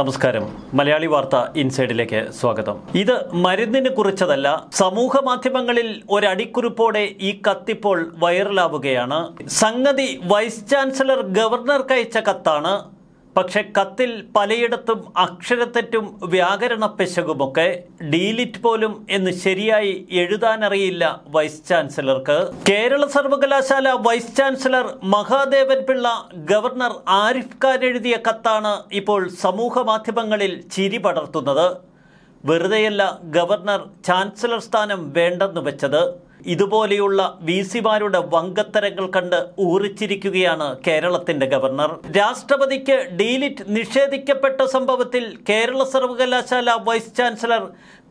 നമസ്കാരം മലയാളി വാർത്ത ഇൻസൈഡിലേക്ക് സ്വാഗതം ഇത് മരുന്നിന് കുറിച്ചതല്ല സമൂഹ മാധ്യമങ്ങളിൽ ഒരടിക്കുറിപ്പോടെ ഈ കത്തിപ്പോൾ വൈറലാവുകയാണ് സംഗതി വൈസ് ചാൻസലർ ഗവർണർക്ക് അയച്ച കത്താണ് പക്ഷെ കത്തിൽ പലയിടത്തും അക്ഷരത്തെറ്റും വ്യാകരണ പിശകുമൊക്കെ ഡീലിറ്റ് പോലും എന്ന് ശരിയായി എഴുതാനറിയില്ല വൈസ് ചാൻസലർക്ക് കേരള സർവകലാശാല vice chancellor Mahadevan Pillai governor Arif Khan എഴുതിയ കത്താണ് ഇപ്പോൾ സമൂഹ മാധ്യമങ്ങളിൽ ചിരി പടർത്തുന്നത് വെറുതെയല്ല ഗവർണർ ചാൻസലർ സ്ഥാനം വേണ്ടെന്ന് വെച്ചത് ഇതുപോലെയുള്ള സിമാരുടെ വങ്കത്തരങ്ങൾ കണ്ട് ഊറിച്ചിരിക്കുകയാണ് കേരളത്തിന്റെ ഗവർണർ രാഷ്ട്രപതിക്ക് ഡീലിറ്റ് നിഷേധിക്കപ്പെട്ട സംഭവത്തിൽ കേരള സർവകലാശാല വൈസ് ചാൻസലർ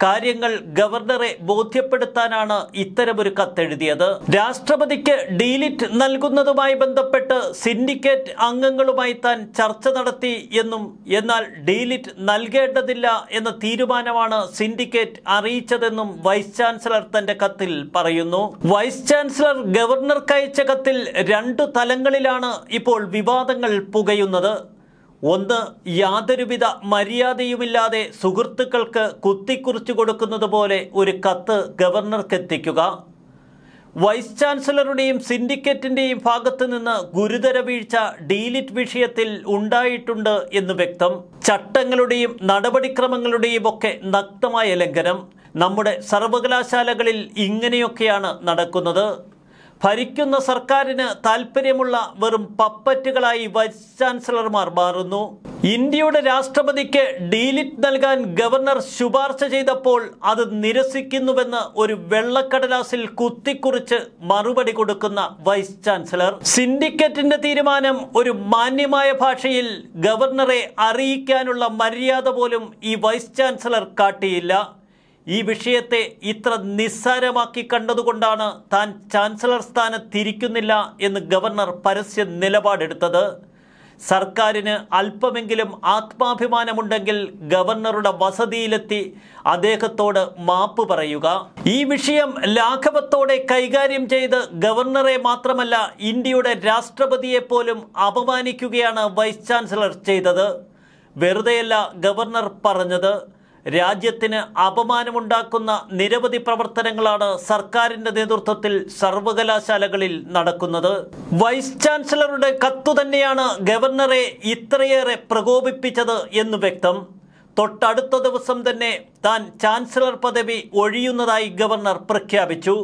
കാര്യങ്ങൾ ഗവർണറെ ബോധ്യപ്പെടുത്താനാണ് ഇത്തരമൊരു കത്തെഴുതിയത് രാഷ്ട്രപതിക്ക് ഡീലിറ്റ് നൽകുന്നതുമായി ബന്ധപ്പെട്ട് സിൻഡിക്കേറ്റ് അംഗങ്ങളുമായി താൻ ചർച്ച നടത്തി എന്നും എന്നാൽ ഡീലിറ്റ് നൽകേണ്ടതില്ല എന്ന തീരുമാനമാണ് സിൻഡിക്കേറ്റ് അറിയിച്ചതെന്നും വൈസ് ചാൻസലർ തന്റെ കത്തിൽ പറയുന്നു വൈസ് ചാൻസലർ ഗവർണർക്കയച്ച കത്തിൽ രണ്ടു തലങ്ങളിലാണ് ഇപ്പോൾ വിവാദങ്ങൾ പുകയുന്നത് ഒന്ന് യാതൊരുവിധ മര്യാദയുമില്ലാതെ സുഹൃത്തുക്കൾക്ക് കുത്തിക്കുറിച്ചു കൊടുക്കുന്നത് പോലെ ഒരു കത്ത് ഗവർണർക്ക് എത്തിക്കുക വൈസ് ചാൻസലറുടെയും സിൻഡിക്കേറ്റിൻ്റെയും ഭാഗത്തു നിന്ന് ഗുരുതര വീഴ്ച ഡീലിറ്റ് വിഷയത്തിൽ ഉണ്ടായിട്ടുണ്ട് എന്ന് വ്യക്തം ചട്ടങ്ങളുടെയും നടപടിക്രമങ്ങളുടെയും ഒക്കെ നഗ്നമായ ലംഘനം നമ്മുടെ സർവകലാശാലകളിൽ ഇങ്ങനെയൊക്കെയാണ് നടക്കുന്നത് ഭരിക്കുന്ന സർക്കാരിന് താല്പര്യമുള്ള വെറും പപ്പറ്റുകളായി വൈസ് ചാൻസലർമാർ മാറുന്നു ഇന്ത്യയുടെ രാഷ്ട്രപതിക്ക് ഡീലിറ്റ് നൽകാൻ ഗവർണർ ശുപാർശ ചെയ്തപ്പോൾ അത് നിരസിക്കുന്നുവെന്ന് ഒരു വെള്ളക്കടലാസിൽ കുത്തിക്കുറിച്ച് മറുപടി കൊടുക്കുന്ന വൈസ് ചാൻസലർ സിൻഡിക്കറ്റിന്റെ തീരുമാനം ഒരു മാന്യമായ ഭാഷയിൽ ഗവർണറെ അറിയിക്കാനുള്ള മര്യാദ പോലും ഈ വൈസ് ചാൻസലർ കാട്ടിയില്ല ഈ വിഷയത്തെ ഇത്ര നിസ്സാരമാക്കി കണ്ടതുകൊണ്ടാണ് താൻ ചാൻസലർ സ്ഥാനം തിരിക്കുന്നില്ല എന്ന് ഗവർണർ പരസ്യ നിലപാടെടുത്തത് സർക്കാരിന് അല്പമെങ്കിലും ആത്മാഭിമാനമുണ്ടെങ്കിൽ ഗവർണറുടെ വസതിയിലെത്തി അദ്ദേഹത്തോട് മാപ്പ് പറയുക ഈ വിഷയം ലാഘവത്തോടെ കൈകാര്യം ചെയ്ത് ഗവർണറെ മാത്രമല്ല ഇന്ത്യയുടെ രാഷ്ട്രപതിയെപ്പോലും പോലും അപമാനിക്കുകയാണ് വൈസ് ചാൻസലർ ചെയ്തത് വെറുതെയല്ല ഗവർണർ പറഞ്ഞത് രാജ്യത്തിന് അപമാനമുണ്ടാക്കുന്ന നിരവധി പ്രവർത്തനങ്ങളാണ് സർക്കാരിന്റെ നേതൃത്വത്തിൽ സർവകലാശാലകളിൽ നടക്കുന്നത് വൈസ് ചാൻസലറുടെ കത്തു തന്നെയാണ് ഗവർണറെ ഇത്രയേറെ പ്രകോപിപ്പിച്ചത് എന്ന് വ്യക്തം തൊട്ടടുത്ത ദിവസം തന്നെ താൻ ചാൻസലർ പദവി ഒഴിയുന്നതായി ഗവർണർ പ്രഖ്യാപിച്ചു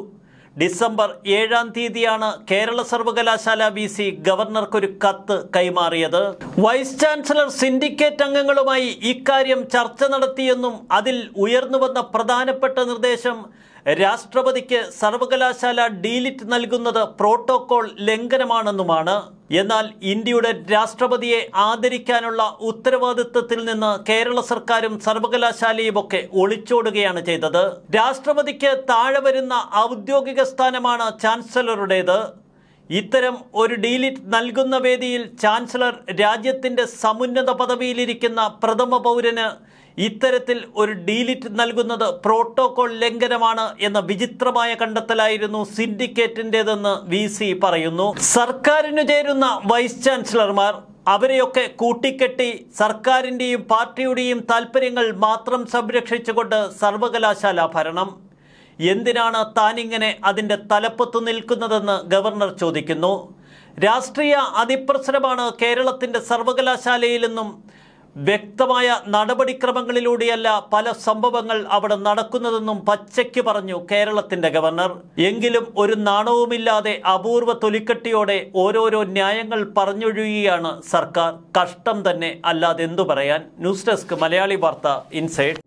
ഡിസംബർ ഏഴാം തീയതിയാണ് കേരള സർവകലാശാല വി സി ഗവർണർക്കൊരു കത്ത് കൈമാറിയത് വൈസ് ചാൻസലർ സിൻഡിക്കേറ്റ് അംഗങ്ങളുമായി ഇക്കാര്യം ചർച്ച നടത്തിയെന്നും അതിൽ ഉയർന്നുവന്ന പ്രധാനപ്പെട്ട നിർദ്ദേശം രാഷ്ട്രപതിക്ക് സർവകലാശാല ഡീലിറ്റ് നൽകുന്നത് പ്രോട്ടോകോൾ ലംഘനമാണെന്നുമാണ് എന്നാൽ ഇന്ത്യയുടെ രാഷ്ട്രപതിയെ ആദരിക്കാനുള്ള ഉത്തരവാദിത്വത്തിൽ നിന്ന് കേരള സർക്കാരും സർവകലാശാലയുമൊക്കെ ഒളിച്ചോടുകയാണ് ചെയ്തത് രാഷ്ട്രപതിക്ക് താഴെ വരുന്ന ഔദ്യോഗിക സ്ഥാനമാണ് ചാൻസലറുടേത് ഇത്തരം ഒരു ഡീലിറ്റ് നൽകുന്ന വേദിയിൽ ചാൻസലർ രാജ്യത്തിൻ്റെ സമുന്നത പദവിയിലിരിക്കുന്ന പ്രഥമ പൗരന് ഇത്തരത്തിൽ ഒരു ഡീലിറ്റ് നൽകുന്നത് പ്രോട്ടോകോൾ ലംഘനമാണ് എന്ന വിചിത്രമായ കണ്ടെത്തലായിരുന്നു സിൻഡിക്കേറ്റിൻ്റെതെന്ന് വി സി പറയുന്നു സർക്കാരിനു ചേരുന്ന വൈസ് ചാൻസലർമാർ അവരെയൊക്കെ കൂട്ടിക്കെട്ടി സർക്കാരിൻ്റെയും പാർട്ടിയുടെയും താൽപ്പര്യങ്ങൾ മാത്രം സംരക്ഷിച്ചുകൊണ്ട് സർവകലാശാല ഭരണം എന്തിനാണ് താനിങ്ങനെ അതിൻ്റെ തലപ്പത്തു നിൽക്കുന്നതെന്ന് ഗവർണർ ചോദിക്കുന്നു രാഷ്ട്രീയ അതിപ്രസരമാണ് കേരളത്തിൻ്റെ സർവകലാശാലയിലെന്നും വ്യക്തമായ നടപടിക്രമങ്ങളിലൂടെയല്ല പല സംഭവങ്ങൾ അവിടെ നടക്കുന്നതെന്നും പച്ചയ്ക്ക് പറഞ്ഞു കേരളത്തിന്റെ ഗവർണർ എങ്കിലും ഒരു നാണവുമില്ലാതെ അപൂർവ തൊലിക്കെട്ടിയോടെ ഓരോരോ ന്യായങ്ങൾ പറഞ്ഞൊഴുകിയാണ് സർക്കാർ കഷ്ടം തന്നെ അല്ലാതെന്തു പറയാൻ ന്യൂസ് ഡെസ്ക് മലയാളി വാർത്ത ഇൻസൈഡ്